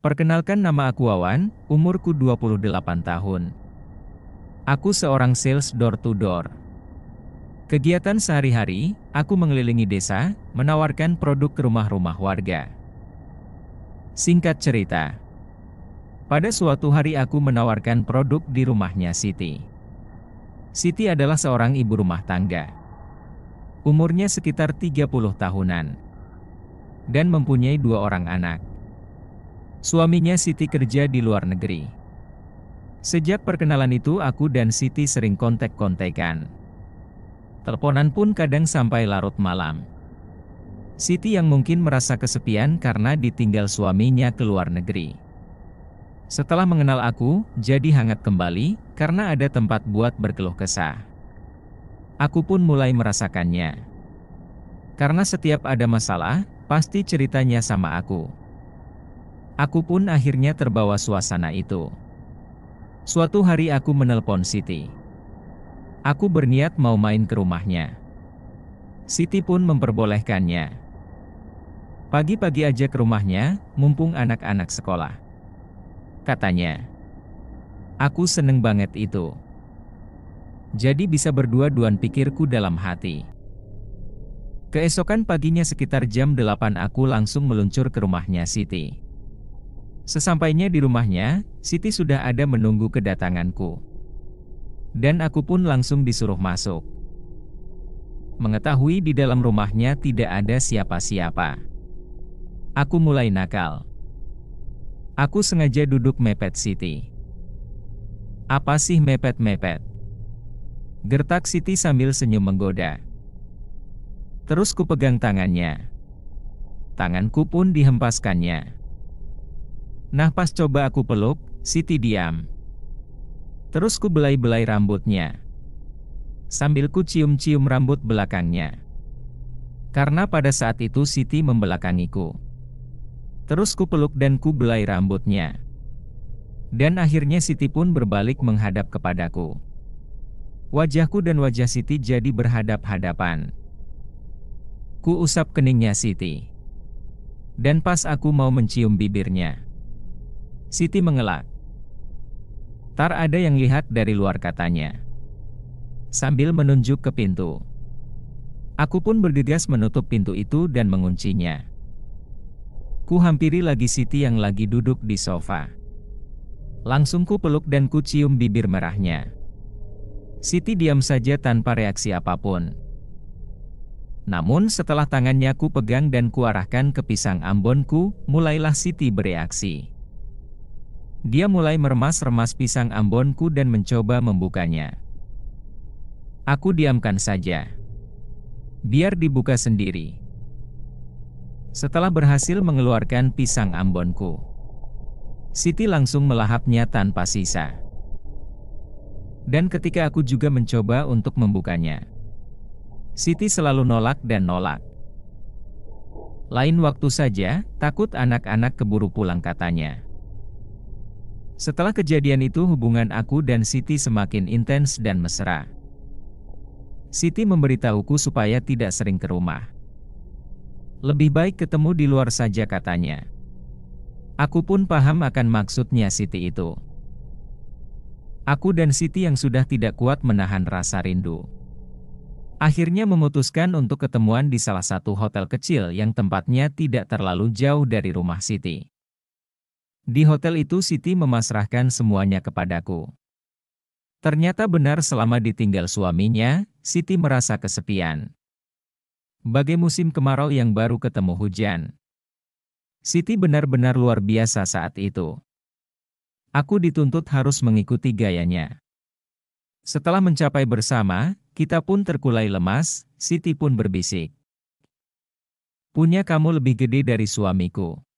Perkenalkan nama aku Wawan, umurku 28 tahun. Aku seorang sales door-to-door. -door. Kegiatan sehari-hari, aku mengelilingi desa, menawarkan produk ke rumah-rumah warga. Singkat cerita, pada suatu hari aku menawarkan produk di rumahnya Siti. Siti adalah seorang ibu rumah tangga. Umurnya sekitar 30 tahunan. Dan mempunyai dua orang anak. Suaminya Siti kerja di luar negeri. Sejak perkenalan itu aku dan Siti sering kontak kontekan Teleponan pun kadang sampai larut malam. Siti yang mungkin merasa kesepian karena ditinggal suaminya ke luar negeri. Setelah mengenal aku, jadi hangat kembali karena ada tempat buat berkeluh kesah. Aku pun mulai merasakannya. Karena setiap ada masalah, pasti ceritanya sama aku. Aku pun akhirnya terbawa suasana itu. Suatu hari aku menelpon Siti. Aku berniat mau main ke rumahnya. Siti pun memperbolehkannya. Pagi-pagi aja ke rumahnya, mumpung anak-anak sekolah. Katanya. Aku seneng banget itu. Jadi bisa berdua-duan pikirku dalam hati. Keesokan paginya sekitar jam 8 aku langsung meluncur ke rumahnya Siti. Sesampainya di rumahnya, Siti sudah ada menunggu kedatanganku. Dan aku pun langsung disuruh masuk. Mengetahui di dalam rumahnya tidak ada siapa-siapa. Aku mulai nakal. Aku sengaja duduk mepet Siti. Apa sih mepet-mepet? Gertak Siti sambil senyum menggoda. Terus kupegang tangannya. Tanganku pun dihempaskannya. Nah pas coba aku peluk, Siti diam. Terus ku belai-belai rambutnya. Sambil ku cium-cium rambut belakangnya. Karena pada saat itu Siti membelakangiku. Terus ku peluk dan ku belai rambutnya. Dan akhirnya Siti pun berbalik menghadap kepadaku. Wajahku dan wajah Siti jadi berhadap-hadapan. Ku usap keningnya Siti. Dan pas aku mau mencium bibirnya, Siti mengelak. Tar ada yang lihat dari luar katanya. Sambil menunjuk ke pintu. Aku pun bergegas menutup pintu itu dan menguncinya. Ku hampiri lagi Siti yang lagi duduk di sofa. Langsung ku peluk dan ku cium bibir merahnya. Siti diam saja tanpa reaksi apapun. Namun setelah tangannya ku pegang dan ku arahkan ke pisang ambonku, mulailah Siti bereaksi. Dia mulai meremas-remas pisang ambonku dan mencoba membukanya. Aku diamkan saja. Biar dibuka sendiri. Setelah berhasil mengeluarkan pisang ambonku, Siti langsung melahapnya tanpa sisa. Dan ketika aku juga mencoba untuk membukanya, Siti selalu nolak dan nolak. Lain waktu saja, takut anak-anak keburu pulang katanya. Setelah kejadian itu hubungan aku dan Siti semakin intens dan mesra. Siti memberitahuku supaya tidak sering ke rumah. Lebih baik ketemu di luar saja katanya. Aku pun paham akan maksudnya Siti itu. Aku dan Siti yang sudah tidak kuat menahan rasa rindu. Akhirnya memutuskan untuk ketemuan di salah satu hotel kecil yang tempatnya tidak terlalu jauh dari rumah Siti. Di hotel itu Siti memasrahkan semuanya kepadaku. Ternyata benar selama ditinggal suaminya, Siti merasa kesepian. Bagai musim kemarau yang baru ketemu hujan. Siti benar-benar luar biasa saat itu. Aku dituntut harus mengikuti gayanya. Setelah mencapai bersama, kita pun terkulai lemas, Siti pun berbisik. Punya kamu lebih gede dari suamiku.